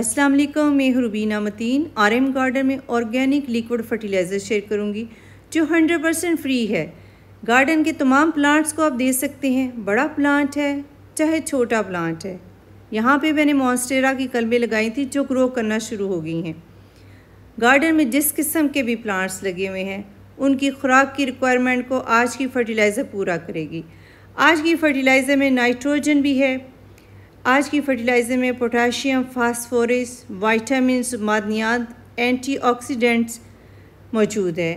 अस्सलाम वालेकुम मैं Rubina Matin R M garden में ऑर्गेनिक लिक्विड फर्टिलाइज़र शेयर करूंगी जो 100 परसेंट फ्री है गार्डन के तमाम प्लांट्स को आप दे सकते हैं बड़ा प्लांट है चाहे छोटा प्लांट है यहाँ पे मैंने मॉन्स्टेरा की कलमें लगाई थी जो ग्रो करना शुरू हो गई हैं गार्डन में जिस किस्म के भी प्लांट्स लगे हुए हैं उनकी खुराक की रिक्वायरमेंट को आज की फर्टिलाइज़र पूरा करेगी आज की फर्टिलाइज़र में नाइट्रोजन भी है आज की फर्टिलाइज़र में पोटाशियम फास्फोरस वाइटामिन मादनियात एंटीऑक्सीडेंट्स मौजूद है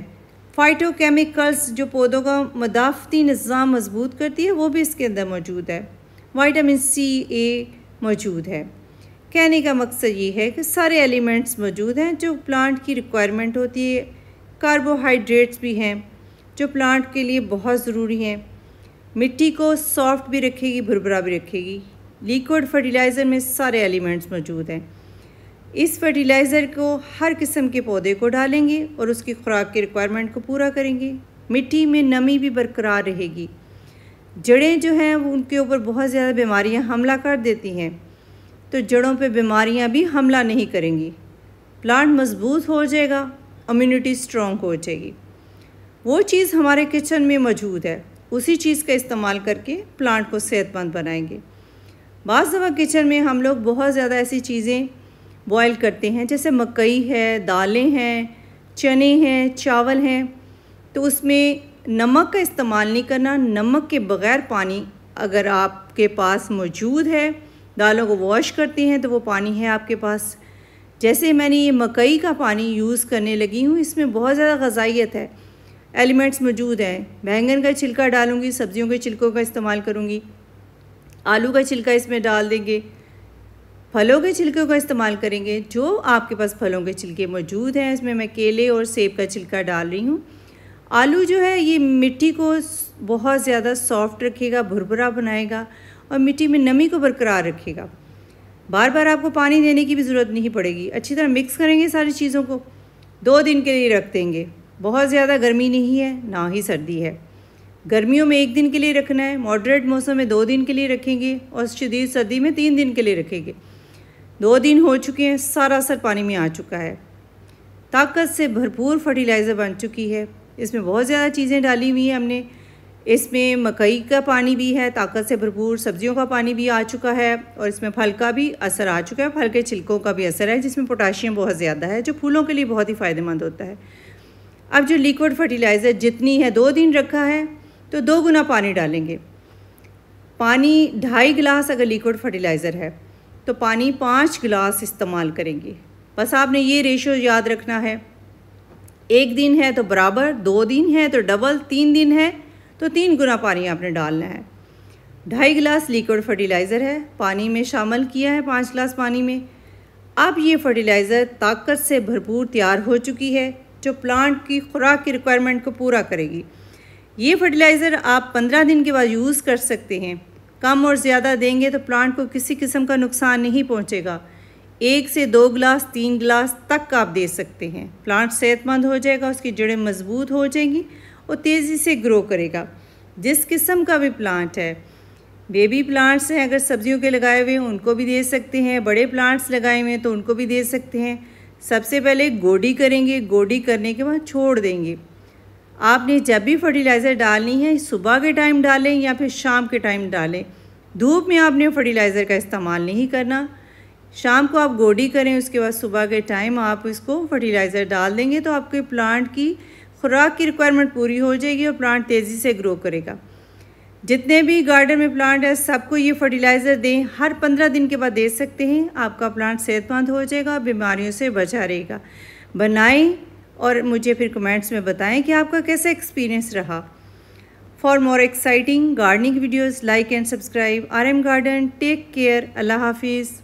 फाइटोकेमिकल्स जो पौधों का मदाफती निज़ाम मजबूत करती है वो भी इसके अंदर मौजूद है वाइटामिन सी ए मौजूद है कहने का मकसद ये है कि सारे एलिमेंट्स मौजूद हैं जो प्लांट की रिक्वायरमेंट होती है कार्बोहाइड्रेट्स भी हैं जो प्लांट के लिए बहुत ज़रूरी हैं मिट्टी को सॉफ्ट भी रखेगी भुरभुरा भी रखेगी लिक्विड फर्टिलाइज़र में सारे एलिमेंट्स मौजूद हैं इस फर्टिलाइज़र को हर किस्म के पौधे को डालेंगे और उसकी खुराक की रिक्वायरमेंट को पूरा करेंगे मिट्टी में नमी भी बरकरार रहेगी जड़ें जो हैं वो उनके ऊपर बहुत ज़्यादा बीमारियां हमला कर देती हैं तो जड़ों पे बीमारियां भी हमला नहीं करेंगी प्लांट मजबूत हो जाएगा इम्यूनिटी स्ट्रॉन्ग हो जाएगी वो चीज़ हमारे किचन में मौजूद है उसी चीज़ का इस्तेमाल करके प्लांट को सेहतमंद बनाएंगे बाज़ दफ़ा किचन में हम लोग बहुत ज़्यादा ऐसी चीज़ें बॉयल करते हैं जैसे मकई है दालें हैं चने हैं चावल हैं तो उसमें नमक का इस्तेमाल नहीं करना नमक के बग़ैर पानी अगर आपके पास मौजूद है दालों को वॉश करती हैं तो वो पानी है आपके पास जैसे मैंने ये मकई का पानी यूज़ करने लगी हूँ इसमें बहुत ज़्यादा गजाइत है एलिमेंट्स मौजूद हैं बैंगन का छिलका डालूंगी सब्ज़ियों के छिलकों का इस्तेमाल करूँगी आलू का छिलका इसमें डाल देंगे फलों के छिलकों का इस्तेमाल करेंगे जो आपके पास फलों के छिलके मौजूद हैं इसमें मैं केले और सेब का छिलका डाल रही हूँ आलू जो है ये मिट्टी को बहुत ज़्यादा सॉफ्ट रखेगा भुरभुरा बनाएगा और मिट्टी में नमी को बरकरार रखेगा बार बार आपको पानी देने की भी ज़रूरत नहीं पड़ेगी अच्छी तरह मिक्स करेंगे सारी चीज़ों को दो दिन के लिए रख देंगे बहुत ज़्यादा गर्मी नहीं है ना ही सर्दी है गर्मियों में एक दिन के लिए रखना है मॉडरेट मौसम में दो दिन के लिए रखेंगे और शदीद सर्दी में तीन दिन के लिए रखेंगे दो दिन हो चुके हैं सारा असर पानी में आ चुका है ताकत से भरपूर फर्टिलाइज़र बन चुकी है इसमें बहुत ज़्यादा चीज़ें डाली हुई हैं हमने इसमें मकई का पानी भी है ताकत से भरपूर सब्जियों का पानी भी आ चुका है और इसमें फल का भी असर आ चुका है फल के छिलकों का भी असर है जिसमें पोटाशियम बहुत ज़्यादा है जो फूलों के लिए बहुत ही फ़ायदेमंद होता है अब जो लिक्विड फर्टिलाइज़र जितनी है दो दिन रखा है तो दो गुना पानी डालेंगे पानी ढाई गिलास अगर लिक्विड फर्टिलाइज़र है तो पानी पाँच गिलास इस्तेमाल करेंगे बस आपने ये रेशो याद रखना है एक दिन है तो बराबर दो दिन है तो डबल तीन दिन है तो तीन गुना पानी आपने डालना है ढाई गिलास लिक्विड फर्टिलाइज़र है पानी में शामिल किया है पाँच गिलास पानी में अब ये फर्टिलाइज़र ताकत से भरपूर तैयार हो चुकी है जो प्लांट की खुराक की रिक्वायरमेंट को पूरा करेगी ये फर्टिलाइज़र आप पंद्रह दिन के बाद यूज़ कर सकते हैं कम और ज़्यादा देंगे तो प्लांट को किसी किस्म का नुकसान नहीं पहुँचेगा एक से दो गिलास तीन गिलास तक आप दे सकते हैं प्लांट सेहतमंद हो जाएगा उसकी जड़ें मजबूत हो जाएंगी और तेज़ी से ग्रो करेगा जिस किस्म का भी प्लांट है बेबी प्लांट्स हैं अगर सब्जियों के लगाए हुए हैं उनको भी दे सकते हैं बड़े प्लांट्स लगाए हुए हैं तो उनको भी दे सकते हैं सबसे पहले गोडी करेंगे गोडी करने के बाद छोड़ देंगे आपने जब भी फर्टिलाइज़र डालनी है सुबह के टाइम डालें या फिर शाम के टाइम डालें धूप में आपने फर्टिलाइज़र का इस्तेमाल नहीं करना शाम को आप गोडी करें उसके बाद सुबह के टाइम आप इसको फर्टिलाइज़र डाल देंगे तो आपके प्लांट की खुराक की रिक्वायरमेंट पूरी हो जाएगी और प्लांट तेज़ी से ग्रो करेगा जितने भी गार्डन में प्लांट है सबको ये फर्टिलाइज़र दें हर पंद्रह दिन के बाद दे सकते हैं आपका प्लांट सेहतमंद हो जाएगा बीमारियों से बचा रहेगा बनाएं और मुझे फिर कमेंट्स में बताएं कि आपका कैसा एक्सपीरियंस रहा for more exciting gardening videos like and subscribe R M garden take care अल्लाह हाफिज़